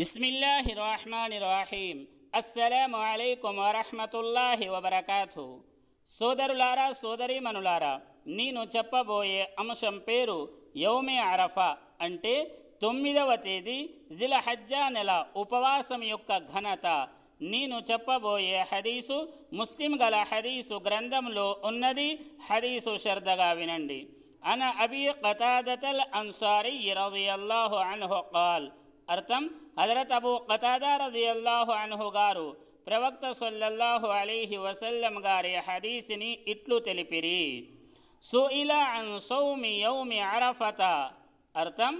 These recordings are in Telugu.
బిస్మిల్లాహి రహమాన్ రాహీం అస్సలం అలైకుం వరహమతుల్లాహి వబర్కాతు సోదరులారా సోదరీమనులారా నేను చెప్పబోయే అంశం పేరు యౌమి అరఫా అంటే తొమ్మిదవ తేదీ జిల హజ్జా నెల ఉపవాసం యొక్క ఘనత నేను చెప్పబోయే హదీసు ముస్లిం గల హదీసు గ్రంథంలో ఉన్నది హదీసు శ్రద్ధగా వినండి అన అబీ కతాదతల్ అన్సారీ రజియల్లాహు అన్హు కాల్ అర్థం హజరత్ అబూ కతాదా రజియల్లాహు అన్హు గారు ప్రవక్త సొల్లల్లాహు అలీహి వసల్లం గారి హదీసిని ఇట్లు తెలిపిరి సుఇలా అన్ సౌమి యౌమి అరఫత అర్థం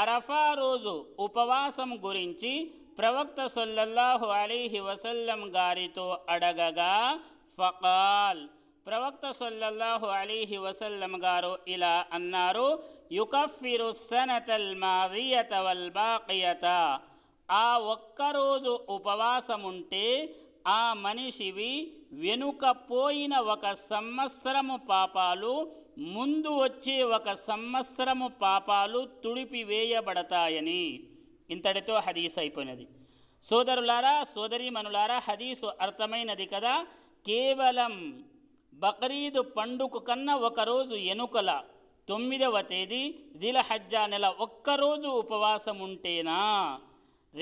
అరఫా రోజు ఉపవాసం గురించి ప్రవక్త సొల్లల్లాహు అలీహి వసల్లం గారితో అడగగా ఫకాల్ ప్రవక్త సొల్లహు అలీహి వసల్లం గారు ఇలా అన్నారు యుకఫిరు సనతల్ ఆ ఒక్కరోజు ఉపవాసముంటే ఆ మనిషివి వెనుక పోయిన ఒక సంవత్సరము పాపాలు ముందు వచ్చే ఒక సంవత్సరము పాపాలు తుడిపివేయబడతాయని ఇంతటితో హదీస్ అయిపోయినది సోదరులారా సోదరీమనులారా హదీసు అర్థమైనది కదా కేవలం బక్రీదు పండుగ కన్నా ఒకరోజు ఎనుకల తొమ్మిదవ తేదీ దిలహజ్జా నెల ఒక్కరోజు ఉపవాసం ఉంటేనా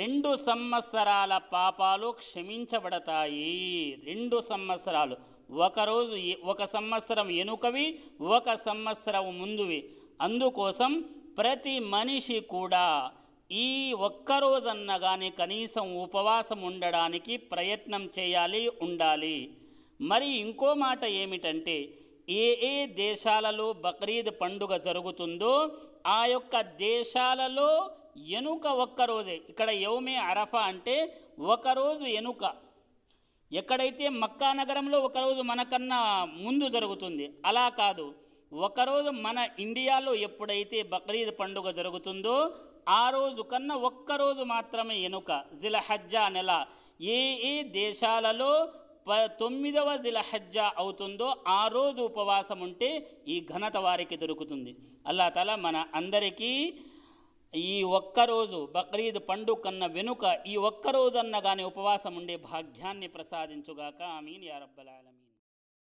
రెండు సంవత్సరాల పాపాలు క్షమించబడతాయి రెండు సంవత్సరాలు ఒకరోజు ఒక సంవత్సరం ఎనుకవి ఒక సంవత్సరం ముందువి అందుకోసం ప్రతి మనిషి కూడా ఈ ఒక్కరోజన్న కానీ కనీసం ఉపవాసం ఉండడానికి ప్రయత్నం చేయాలి ఉండాలి మరి ఇంకో మాట ఏమిటంటే ఏ ఏ దేశాలలో బక్రీద్ పండుగ జరుగుతుందో ఆ యొక్క దేశాలలో ఎనుక ఒక్కరోజే ఇక్కడ యోమే అరఫా అంటే ఒకరోజు ఎనుక ఎక్కడైతే మక్కా నగరంలో ఒకరోజు మనకన్నా ముందు జరుగుతుంది అలా కాదు ఒకరోజు మన ఇండియాలో ఎప్పుడైతే బక్రీద్ పండుగ జరుగుతుందో ఆ రోజు కన్నా ఒక్కరోజు మాత్రమే ఎనుక జిలహజ్జా నెల ఏ ఏ దేశాలలో ప తొమ్మిదవ దిలహజ్జ అవుతుందో ఆ రోజు ఉపవాసం ఉంటే ఈ ఘనత వారికి దొరుకుతుంది అల్లా తల మన అందరికీ ఈ ఒక్కరోజు బక్రీద్ పండుగ కన్న వెనుక ఈ అన్న కానీ ఉపవాసం ఉండే భాగ్యాన్ని ప్రసాదించుగాక ఆమీన్ యా